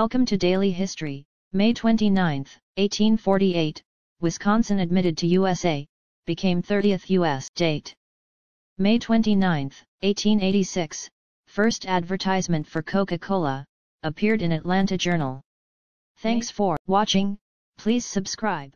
Welcome to Daily History, May 29, 1848, Wisconsin admitted to USA, became 30th U.S. date. May 29, 1886, first advertisement for Coca-Cola, appeared in Atlanta Journal. Thanks for watching, please subscribe.